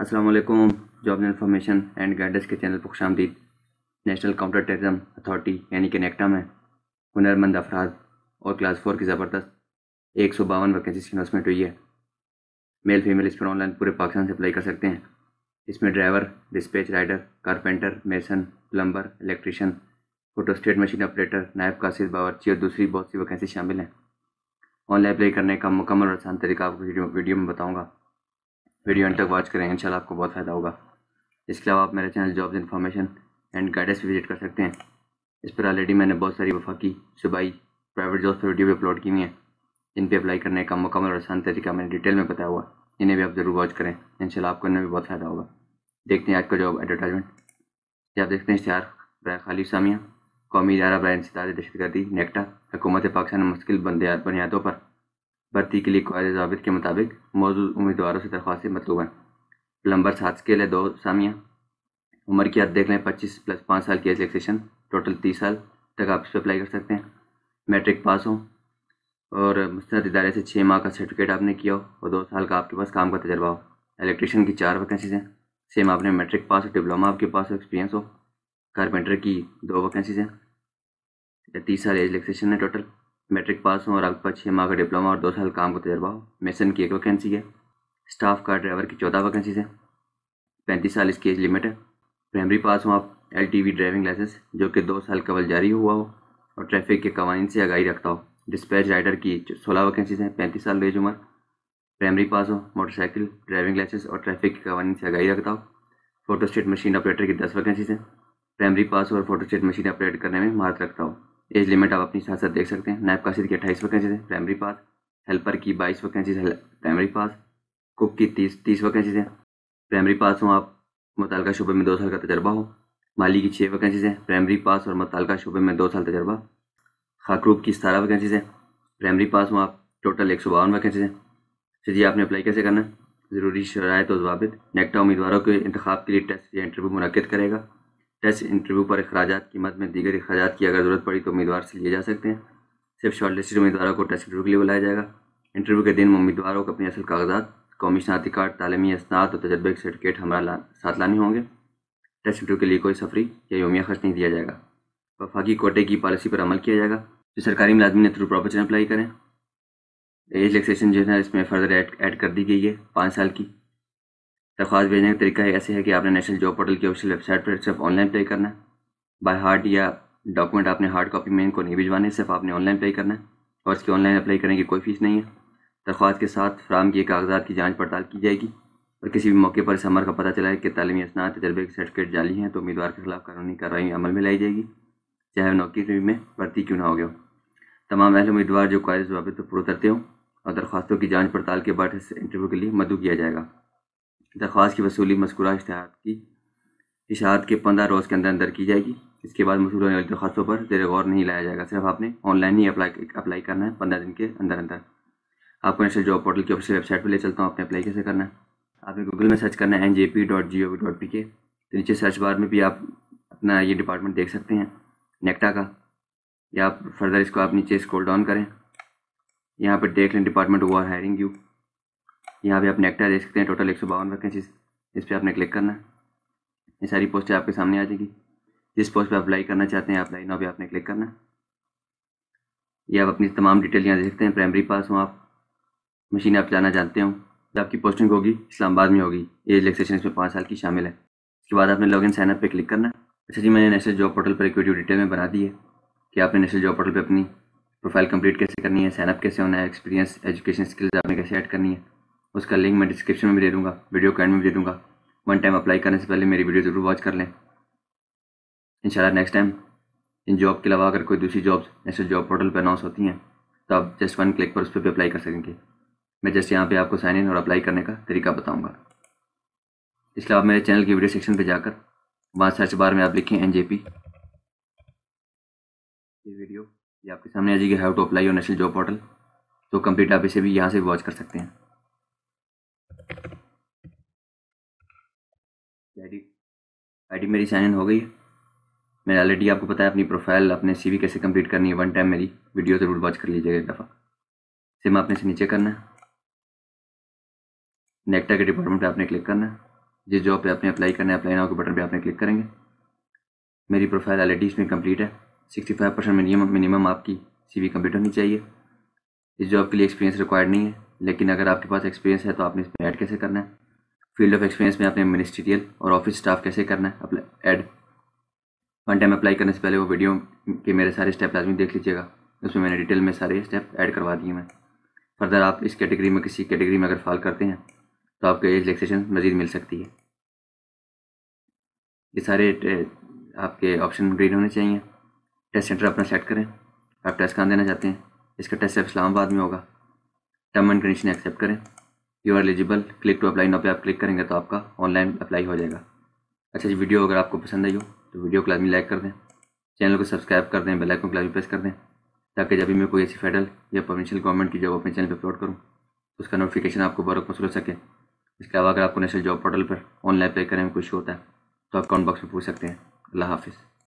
Aslam job information and guidance के channel पर खुश आमदीद नेशनल काउंटर टेररिज्म अथॉरिटी यानी कि नेक्टा में हुनरमंद अफराद और क्लास फोर की ज़बरदस्त एक सौ बावन वैकेंसी की अनाउंसमेंट हुई है मेल फीमेल इस पर ऑनलाइन पूरे पाकिस्तान से अप्लाई कर सकते हैं इसमें driver dispatch rider carpenter mason plumber electrician photostat machine operator नायब कासिर बावरची और दूसरी बहुत सी वैकेंसी शामिल हैं ऑनलाइन अप्लाई करने का मुकम्मल और आसान तरीका आपको वीडियो में बताऊँगा वीडियो एंड तक वॉच करें इंशाल्लाह आपको बहुत फ़ायदा होगा इसके अलावा आप मेरे channel jobs information and guidance भी विजिट कर सकते हैं इस पर ऑलरेडी मैंने बहुत सारी वफाकी सुबाई प्राइवेट जॉब्स पर वीडियो भी अपलोड की हुई हैं इन पर अप्लाई करने का मुकम्मल और आसान तरीका मैंने डिटेल में बताया हुआ इन्हें भी आप ज़रूर वॉच करें इनशाला आपको इन्हें भी बहुत फ़ायदा होगा देखते हैं आज का जॉब एडवर्टाइजमेंट आप देखते हैं इश्तार बर खालिफ सामिया कौमी इदारा बर इंसदार गर्दी नेक्टा हुकूमत पाकिस्तान मुश्किल बुनियादों पर भर्ती के लिए कवायद जवाब के मुताबिक मौजूद उम्मीदवारों से दरख्वास्तें मतलूब हैं प्लम्बर सात स्केल है दो सामियाँ उम्र की हद देख लें पच्चीस प्लस पाँच साल की एज रिलेक्सेशन टोटल तीस साल तक आप इस पर अप्लाई कर सकते हैं मैट्रिक पास हों और मुस्तरद इदारे से छः माह का सर्टिफिकेट आपने किया हो और दो साल का आपके पास काम का तजर्बा हो इलेक्ट्रिशियन की चार वैकेंसीज हैं सेम आपने मैट्रिक पास हो डिप्लोमा आपके पास हो एक्सपीरियंस हो कारपेंटर की दो वैकेंसीज हैं तीस साल एज रिलेक्सेशन है टोटल मैट्रिक पास हों और आपके पास छः माह का डिप्लोमा और दो साल काम का तजर्बा हो मेसन की एक वैकेंसी है स्टाफ का ड्राइवर की चौदह वैकेंसीज है पैंतीस साल इसकी एज लिमिट है प्राइमरी पास हों आप एल ड्राइविंग लाइसेंस जो कि दो साल कबल जारी हुआ हो और ट्रैफिक के कवानीन से आगाही रखता हो डिस्पैच राइडर की सोलह वैकेंसीज हैं पैंतीस साल रेज उम्र प्राइमरी पास हो मोटरसाइकिल ड्राइविंग लाइसेंस और ट्रैफिक के कवानीन से आगाही रखता हो फोटोस्टेट मशीन ऑपरेटर की दस वैकेंसीज हैं प्राइमरी पास हो और फोटोस्टेट मशीन ऑपरेट करने में महारत रखता हो एज लिमिट आप अपनी साथ साथ देख सकते हैं नायब काशिद की अट्ठाईस वैकेंसीज है प्राइमरी पास हेल्पर की बाईस वैकेंसीज है प्राइमरी पास कुक की तीस तीस वैकेंसीज हैं प्राइमरी पास हों आप मुतल शुबे में दो साल का तजर्बा हो माली की छः वैकेंसीज हैं प्राइमरी पास और मुतल शुबे में दो साल तजर्बा खाकरूब की सतारह वैकेंसीज हैं प्राइमरी पास हों आप टोटल एक सौ बावन वैकेंसीज हैं जी आपने अप्लाई कैसे करना है ज़रूरी शराय और तो जवाब नेक्टा उम्मीदवारों के इंतब के लिए टेस्ट या इंटरव्यू मुनद करेगा टेस्ट इंटरव्यू पर अखराज की मद में दीगर अखराज की अगर ज़रूरत पड़ी तो उम्मीदवार से लिए जा सकते हैं सिर्फ शॉर्टलिस्टेड उम्मीदवारों को टेस्ट इंटरव्यू के लिए बुलाया जाएगा इंटरव्यू के दिन उम्मीदवारों को अपने असल कागजात कौमी शनाती कार्ड तालीमी असनात और तजर्बे के सर्टिफिकेट हमारा ला, साथ लाने होंगे टेस्ट इंटरव्यू के लिए कोई सफरी या योमिया खर्च नहीं दिया जाएगा वफाकी कोटे की पॉलिसी पर अमल किया जाएगा जो सरकारी ने थ्रू प्रॉपर अप्लाई करें एज रिलेक्सेशन जो है इसमें फर्दर एड ऐड कर दी गई है पाँच साल की दरख्वास्त भेजने का तरीका ऐसे है कि आपने नेशनल जॉब पोर्टल की ऑफिशियल वेबसाइट पर सिर्फ ऑनलाइन पे करना है बाय हार्ड या डॉक्यूमेंट आपने हार्ड कॉपी में इनको नहीं भिजवाने सिर्फ आपने ऑनलाइन पे करना है और इसकी ऑनलाइन अप्लाई करने की कोई फ़ीस नहीं है दरख्वास्त के साथ फ्राम किए कागजात की जाँच पड़ताल की जाएगी और किसी भी मौके पर इस अमर का पता चला है कि तालीमी असनात तजर्बे के सर्टिफिकेट जाली हैं तो उम्मीदवार के खिलाफ कानूनी कार्रवाई अमल में लाई जाएगी चाहे वह नौकरी में भर्ती क्यों ना हो गया हो तमाम अहल उम्मीदवार जो कॉलेज वापस तो पूरा करते हों और दरख्वास्तों की जाँच पड़ताल के बाद इस इंटरव्यू के लिए मदू किया जाएगा दरख्वास्त की वसूली मस्कूरा इश्तहार की इशात के पंद्रह रोज़ के अंदर अंदर की जाएगी इसके बाद मशहूर होने वाली दरख्वास्तों पर जेर गौर नहीं लाया जाएगा सिर्फ आपने ऑनलाइन ही अप्लाई अप्लाई करना है पंद्रह दिन के अंदर अंदर आपको नेशनल जॉब पोर्टल की ऑफिशियल वेबसाइट पर ले चलता हूँ आपने अप्लाई कैसे करना है आपने गूगल में सर्च करना है N J P dot G O V dot P K तो नीचे सर्च बार में भी आप अपना ये डिपार्टमेंट देख सकते हैं नेक्टा का या आप फर्दर इसको आप नीचे स्क्रॉल डाउन करें यहाँ पर देख लें डिपार्टमेंट हुआ हायरिंग यू यहाँ पे आप नेक्टा देख सकते हैं टोटल एक सौ बावन वैकेंसी इस पर आपने क्लिक करना है ये सारी पोस्टें आपके सामने आ जाएगी जिस पोस्ट पर अप्लाई करना चाहते हैं अप्लाई ना भी आपने क्लिक करना है ये आप अपनी तमाम डिटेल यहाँ देख सकते हैं प्राइमरी पास हों आप मशीन आप जाना जानते हो जब आपकी पोस्टिंग होगी इस्लामाबाद में होगी एज रिलैक्सेशन इसमें पाँच साल की शामिल है उसके बाद आपने लॉगिन साइनअप पर क्लिक करना है अच्छा जी मैंने नेशनल जॉब पोर्टल पर एक वीडियो डिटेल में बना दी है कि आपने नेशनल जॉब पोर्टल पर अपनी प्रोफाइल कंप्लीट कैसे करनी है साइनअप कैसे होना है एक्सपीरियंस एजुकेशन स्किल्स आपने कैसे ऐड करनी है उसका लिंक मैं डिस्क्रिप्शन में भी दे दूँगा वीडियो कैंड में भी दे दूँगा वन टाइम अप्लाई करने से पहले मेरी वीडियो ज़रूर वॉच कर लें इंशाल्लाह नेक्स्ट टाइम इन जॉब के अलावा अगर कोई दूसरी जॉब्स नेशनल जॉब पोर्टल पर अनाउंस होती हैं तो आप जस्ट वन क्लिक पर उस पर भी अप्लाई कर सकेंगे मैं जस्ट यहाँ पे आपको साइन इन और अप्लाई करने का तरीका बताऊँगा इसलिए आप मेरे चैनल के वीडियो सेक्शन पर जाकर वहाँ सर्च बार में आप लिखें एन ये वीडियो ये आपके सामने आ जाएगी how to apply your national job portal तो कंप्लीट आप इसे भी यहाँ से वॉच कर सकते हैं आईडी आईडी मेरी साइन इन हो गई है मैंने ऑलरेडी आपको पता है अपनी प्रोफाइल अपने सीवी कैसे कंप्लीट करनी है वन टाइम मेरी वीडियो ज़रूर वॉच कर लीजिएगा एक दफ़ा सिम आपने से नीचे करना है नेक्टा के डिपार्टमेंट पे आपने क्लिक करना है जिस जॉब पे आपने अप्लाई करना है अप्लाई नाउ के बटन पे आपने क्लिक करेंगे मेरी प्रोफाइल ऑलरेडी इसमें कम्प्लीट है sixty five percent minimum minimum आपकी सीवी कंप्लीट होनी चाहिए इस जॉब के लिए एक्सपीरियंस रिक्वायर्ड नहीं है लेकिन अगर आपके पास एक्सपीरियंस है तो आपने इसमें ऐड कैसे करना है फील्ड ऑफ एक्सपीरियंस में आपने मिनिस्ट्रियल और ऑफिस स्टाफ कैसे करना है अपने एड वन टाइम अप्लाई करने से पहले वो वीडियो के मेरे सारे स्टेप लाजमी देख लीजिएगा उसमें मैंने डिटेल में सारे स्टेप ऐड करवा दिए मैं फर्दर आप इस कैटेगरी में किसी कैटेगरी में अगर फॉल करते हैं तो आपको एज रिलैक्सेशन मज़ीद मिल सकती है ये सारे आपके ऑप्शन ग्रीन होने चाहिए टेस्ट सेंटर अपना सेट करें आप टेस्ट कहाँ देना चाहते हैं इसका टेस्ट इस्लामाबाद में होगा टर्म एंड कंडीशन एक्सेप्ट करें you are eligible click to apply now पे आप क्लिक करेंगे तो आपका ऑनलाइन अप्लाई हो जाएगा अच्छा जी वीडियो अगर आपको पसंद आई हो तो वीडियो को लाजमी लाइक कर दें चैनल को सब्सक्राइब कर दें बेलाइकन को लाजमी प्रेस कर दें ताकि जब भी मैं कोई ऐसी फेडरल या प्रोविशियल गवर्नमेंट की जॉब अपने चैनल पर अपलोड करूँ तो उसका नोटिफिकेशन आपको बरक मसूल हो सके इसके अलावा अगर आपको नेशनल जॉब पोर्टल पर ऑनलाइन अप्लाई करने में कुछ होता है तो आप कमेंट बॉक्स में पूछ सकते हैं अल्लाह हाफिज़